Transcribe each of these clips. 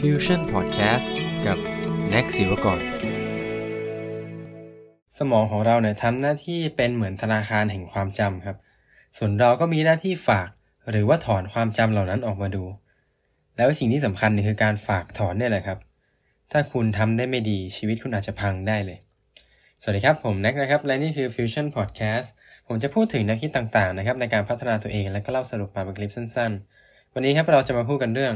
Fusion Podcast กับแน็กศิวกรสมองของเราเนี่ยทำหน้าที่เป็นเหมือนธนาคารแห่งความจำครับ ส่วนเราก็มีหน้าที่ฝากหรือว่าถอนความจำเหล่านั้นออกมาดู แล้วสิ่งที่สำคัญคือการฝากถอนเนี่ยแหละครับ ถ้าคุณทำได้ไม่ดีชีวิตคุณอาจจะพังได้เลย สวัสดีครับผมแน็กนะครับและนี่คือ Fusion Podcast ผมจะพูดถึงแนวคิดต่างๆนะครับในการพัฒนาตัวเองแล้วก็เล่าสรุปมาเป็นคลิปสั้นๆวันนี้ครับเราจะมาพูดกันเรื่อง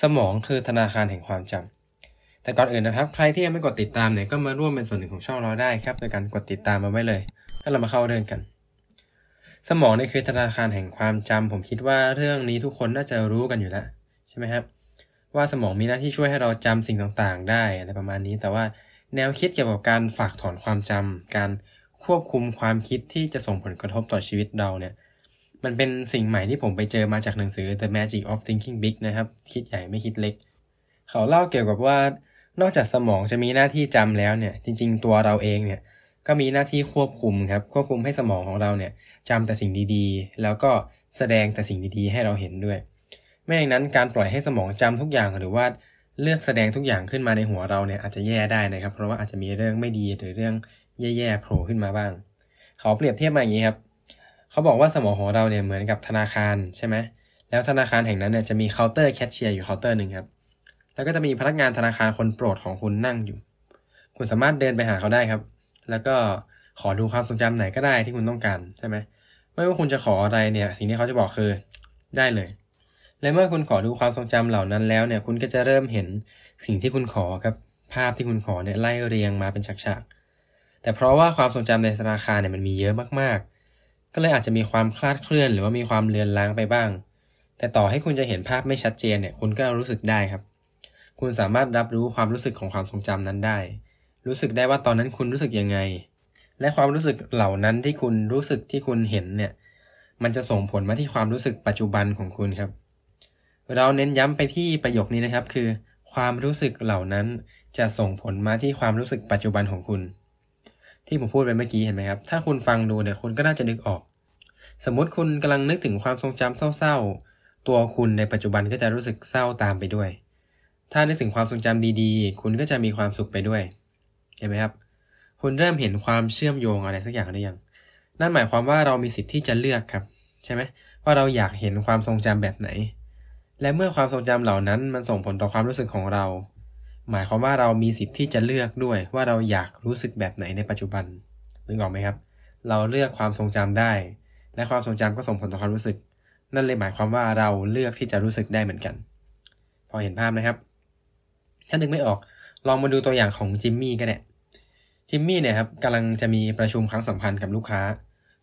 สมองคือธนาคารแห่งความจำ แต่ก่อนอื่นนะครับใครที่ยังไม่กดติดตามเนี่ยก็มาร่วมเป็นส่วนหนึ่งของช่องเราได้ครับโดยการกดติดตามมาไว้เลย แล้วเรามาเข้าเรื่องกัน สมองนี่คือธนาคารแห่งความจำ ผมคิดว่าเรื่องนี้ทุกคนน่าจะรู้กันอยู่แล้วใช่ไหมครับ ว่าสมองมีหน้าที่ช่วยให้เราจำสิ่งต่างๆ ได้อะไรประมาณนี้แต่ว่าแนวคิดเกี่ยวกับการฝากถอนความจำ การควบคุมความคิดที่จะส่งผล กระทบต่อชีวิตเราเนี่ยมันเป็นสิ่งใหม่ที่ผมไปเจอมาจากหนังสือ The Magic of Thinking Big นะครับ คิดใหญ่ไม่คิดเล็ก เขาเล่าเกี่ยวกับว่า นอกจากสมองจะมีหน้าที่จำแล้วเนี่ย จริงๆ ตัวเราเองเนี่ย ก็มีหน้าที่ควบคุมครับ ควบคุมให้สมองของเราเนี่ยจำแต่สิ่งดีๆ แล้วก็แสดงแต่สิ่งดีๆ ให้เราเห็นด้วย ไม่อย่างนั้นการปล่อยให้สมองจำทุกอย่างหรือว่าเลือกแสดงทุกอย่างขึ้นมาในหัวเราเนี่ยอาจจะแย่ได้นะครับ เพราะว่าอาจจะมีเรื่องไม่ดีหรือเรื่องแย่ๆโผล่ขึ้นมาบ้าง เขาเปรียบเทียบมาอย่างนี้ครับเขาบอกว่าสมองของเราเนี่ยเหมือนกับธนาคารใช่ไหม แล้วธนาคารแห่งนั้นเนี่ยจะมีเคาน์เตอร์แคชเชียร์อยู่เคาน์เตอร์หนึ่งครับ แล้วก็จะมีพนักงานธนาคารคนโปรดของคุณนั่งอยู่ คุณสามารถเดินไปหาเขาได้ครับ แล้วก็ขอดูความทรงจำไหนก็ได้ที่คุณต้องการใช่ไหมไม่ว่าคุณจะขออะไรเนี่ย สิ่งที่เขาจะบอกคือได้เลย และเมื่อคุณขอดูความทรงจำเหล่านั้น แล้วเนี่ยคุณก็จะเริ่มเห็นสิ่งที่คุณขอครับ ภาพที่คุณขอเนี่ยไล่เรียงมาเป็นฉากๆ แต่เพราะว่าความทรงจำในธนาคารเนี่ยมันมีเยอะมากก็เลยอาจจะมีความคลาดเคลื่อน หรือว่ามีความเลือนลางไปบ้าง แต่ต่อให้คุณจะเห็นภาพไม่ชัดเจนเนี่ย คุณก็รู้สึกได้ครับ คุณสามารถรับรู้ความรู้สึกของความทรงจำนั้นได้ รู้สึกได้ว่าตอนนั้นคุณรู้สึกยังไง และความรู้สึกเหล่านั้นที่คุณรู้สึกที่คุณเห็นเนี่ย มันจะส่งผลมาที่ความรู้สึกปัจจุบันของคุณครับ เราเน้นย้ำไปที่ประโยคนี้นะครับ คือ ความรู้สึกเหล่านั้น จะส่งผลมาที่ความรู้สึกปัจจุบันของคุณที่ผมพูดไปเมื่อกี้เห็นไหมครับ ถ้าคุณฟังดูเนี่ยคุณก็น่าจะนึกออก สมมติคุณกำลังนึกถึงความทรงจำเศร้าๆ ตัวคุณในปัจจุบันก็จะรู้สึกเศร้าตามไปด้วย ถ้านึกถึงความทรงจำดีๆ คุณก็จะมีความสุขไปด้วย เห็นไหมครับ คุณเริ่มเห็นความเชื่อมโยงอะไรสักอย่างหรือยัง นั่นหมายความว่าเรามีสิทธิ์ที่จะเลือกครับ ใช่ไหมว่าเราอยากเห็นความทรงจำแบบไหน และเมื่อความทรงจำเหล่านั้นมันส่งผลต่อความรู้สึกของเราหมายความว่าเรามีสิทธิ์ที่จะเลือกด้วยว่าเราอยากรู้สึกแบบไหนในปัจจุบันนึกออกไหมครับ เราเลือกความทรงจำได้ และความทรงจำก็ส่งผลต่อความรู้สึก นั่นเลยหมายความว่าเราเลือกที่จะรู้สึกได้เหมือนกัน พอเห็นภาพนะครับถ้านึกไม่ออก ลองมาดูตัวอย่างของจิมมี่ก็ได้จิมมี่เนี่ยครับกำลังจะมีประชุมครั้งสำคัญกับลูกค้า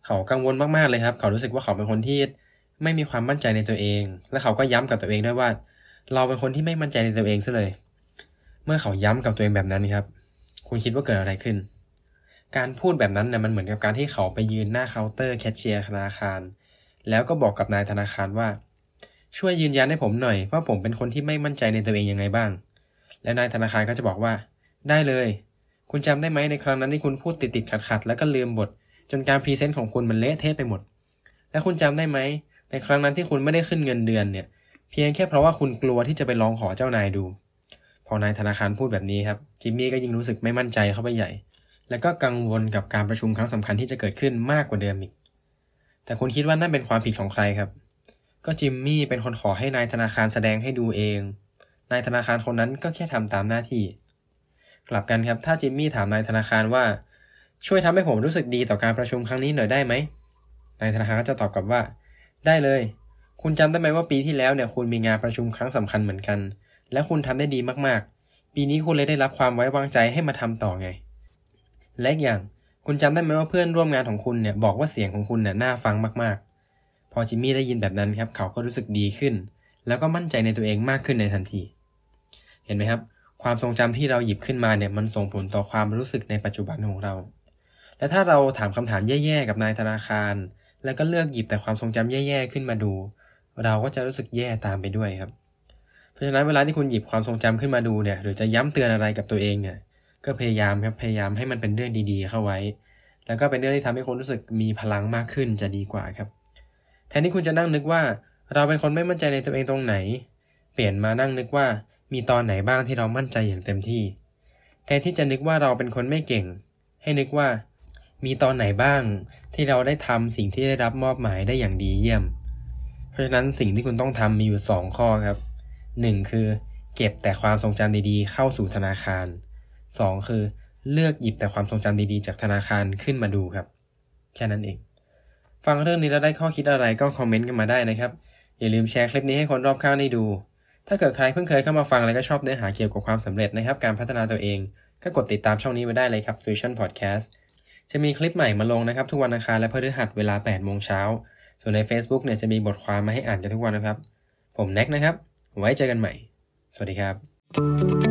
เขากังวลมากๆเลยครับ เขารู้สึกว่าเขาเป็นคนที่ไม่มีความมั่นใจในตัวเอง และเขาก็ย้ำกับตัวเองด้วยว่า เราเป็นคนที่ไม่มั่นใจในตัวเองซะเลยเมื่อเขาย้ำกับตัวเองแบบนั้นครับ คุณคิดว่าเกิดอะไรขึ้น การพูดแบบนั้นเนี่ย มันเหมือนกับการที่เขาไปยืนหน้าเคาน์เตอร์แคชเชียร์ธนาคาร แล้วก็บอกกับนายธนาคารว่า ช่วยยืนยันให้ผมหน่อย ว่าผมเป็นคนที่ไม่มั่นใจในตัวเองยังไงบ้าง แล้วนายธนาคารก็จะบอกว่า ได้เลย คุณจำได้ไหม ในครั้งนั้นที่คุณพูดติดติดขัดขัดแล้วก็ลืมบท จนการพรีเซนต์ของคุณมันเละเทะไปหมด และคุณจำได้ไหมในครั้งนั้นที่คุณไม่ได้ขึ้นเงินเดือนเนี่ย เพียงแค่เพราะว่าคุณกลัวที่จะไปลองขอเจ้านายดูพอนายธนาคารพูดแบบนี้ครับจิมมี่ก็ยิ่งรู้สึกไม่มั่นใจเข้าไปใหญ่ และก็กังวลกับการประชุมครั้งสำคัญที่จะเกิดขึ้นมากกว่าเดิมอีก แต่คุณคิดว่านั่นเป็นความผิดของใครครับ ก็จิมมี่เป็นคนขอให้นายธนาคารแสดงให้ดูเองนายธนาคารคนนั้นก็แค่ทำตามหน้าที่ กลับกันครับถ้าจิมมี่ถามนายธนาคารว่า ช่วยทำให้ผมรู้สึกดีต่อการประชุมครั้งนี้หน่อยได้ไหมนายธนาคารก็จะตอบกลับว่า ได้เลย คุณจำได้ไหมว่าปีที่แล้วเนี่ยคุณมีงานประชุมครั้งสำคัญเหมือนกันและคุณทำได้ดีมากๆ ปีนี้คุณเลยได้รับความไว้วางใจให้มาทำต่อไง และอย่างคุณจำได้ไหมว่าเพื่อนร่วมงานของคุณเนี่ยบอกว่าเสียงของคุณเนี่ยน่าฟังมากๆ พอจิมมี่ได้ยินแบบนั้นครับ เขาก็รู้สึกดีขึ้น แล้วก็มั่นใจในตัวเองมากขึ้นในทันที เห็นไหมครับ ความทรงจำที่เราหยิบขึ้นมาเนี่ยมันส่งผลต่อความรู้สึกในปัจจุบันของเรา และถ้าเราถามคำถามแย่ๆ กับนายธนาคาร แล้วก็เลือกหยิบแต่ความทรงจำแย่ๆ ขึ้นมาดู เราก็จะรู้สึกแย่ตามไปด้วยครับราะฉะนั้นเวลาที่คุณหยิบความทรงจำขึ้นมาดูเนี่ยหรือจะย้ำเตือนอะไรกับตัวเองเนี่ย ก็พยายามครับพยายามให้มันเป็นเรื่องดี ๆ เข้าไว้ แล้วก็เป็นเรื่องที่ทำให้คนรู้สึกมีพลังมากขึ้นจะดีกว่าครับ แทนที่คุณจะนั่งนึกว่า เราเป็นคนไม่มั่นใจในตัวเองตรงไหน เปลี่ยนมานั่งนึกว่ามีตอนไหนบ้างที่เรามั่นใจอย่างเต็มที่แทนที่จะนึกว่าเราเป็นคนไม่เก่ง ให้นึกว่ามีตอนไหนบ้างที่เราได้ทำสิ่งที่ได้รับมอบหมายได้อย่างดีเยี่ยม เพราะฉะนั้นสิ่งที่คุณต้องทำมีอยู่ 2 ข้อครับ 1. คือเก็บแต่ความทรงจำดีๆ เข้าสู่ธนาคาร 2. คือ เลือกหยิบแต่ความทรงจำดีๆจากธนาคารขึ้นมาดูครับ แค่นั้นเอง ฟังเรื่องนี้แล้วได้ข้อคิดอะไรก็คอมเมนต์กันมาได้นะครับ อย่าลืมแชร์คลิปนี้ให้คนรอบข้างได้ดู ถ้าเกิดใครเพิ่งเคยเข้ามาฟังแล้วก็ชอบเนื้อหาเกี่ยวกับความสำเร็จนะครับ การพัฒนาตัวเอง ก็กดติดตามช่องนี้ไปได้เลยครับ Fusion Podcast จะมีคลิปใหม่มาลงนะครับ ทุกวันอังคารและพฤหัสเวลา8โมงเช้า ส่วนใน Facebook เนี่ยจะมีบทความมาให้อ่านกันทุกวันนะครับ ผมแน็กนะครับไว้เจอกันใหม่ สวัสดีครับ